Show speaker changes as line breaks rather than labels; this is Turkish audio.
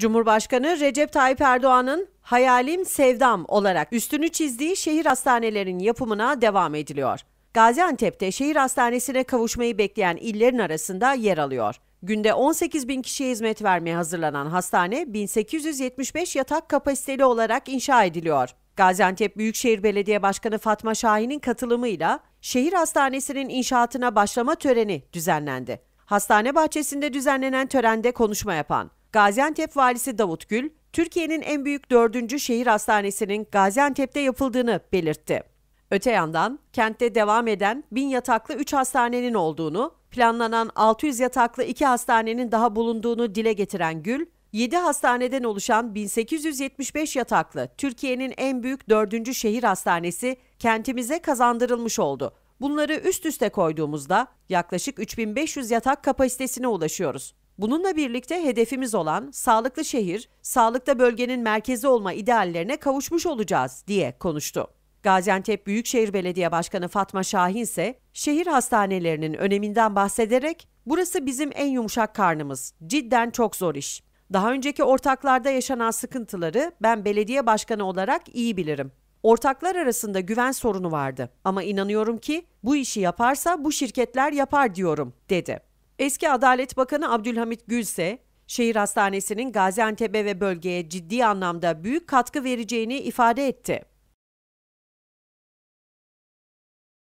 Cumhurbaşkanı Recep Tayyip Erdoğan'ın Hayalim Sevdam olarak üstünü çizdiği şehir hastanelerinin yapımına devam ediliyor. Gaziantep'te şehir hastanesine kavuşmayı bekleyen illerin arasında yer alıyor. Günde 18 bin kişiye hizmet vermeye hazırlanan hastane 1875 yatak kapasiteli olarak inşa ediliyor. Gaziantep Büyükşehir Belediye Başkanı Fatma Şahin'in katılımıyla şehir hastanesinin inşaatına başlama töreni düzenlendi. Hastane bahçesinde düzenlenen törende konuşma yapan Gaziantep Valisi Davut Gül, Türkiye'nin en büyük dördüncü şehir hastanesinin Gaziantep'te yapıldığını belirtti. Öte yandan kentte devam eden bin yataklı 3 hastanenin olduğunu, planlanan 600 yataklı 2 hastanenin daha bulunduğunu dile getiren Gül, 7 hastaneden oluşan 1875 yataklı Türkiye'nin en büyük dördüncü şehir hastanesi kentimize kazandırılmış oldu. Bunları üst üste koyduğumuzda yaklaşık 3500 yatak kapasitesine ulaşıyoruz. Bununla birlikte hedefimiz olan sağlıklı şehir, sağlıkta bölgenin merkezi olma ideallerine kavuşmuş olacağız diye konuştu. Gaziantep Büyükşehir Belediye Başkanı Fatma Şahin ise şehir hastanelerinin öneminden bahsederek "Burası bizim en yumuşak karnımız. Cidden çok zor iş. Daha önceki ortaklarda yaşanan sıkıntıları ben belediye başkanı olarak iyi bilirim. Ortaklar arasında güven sorunu vardı ama inanıyorum ki bu işi yaparsa bu şirketler yapar diyorum." dedi. Eski Adalet Bakanı Abdülhamit Gülse, şehir hastanesinin Gaziantep'e ve bölgeye ciddi anlamda büyük katkı vereceğini ifade etti.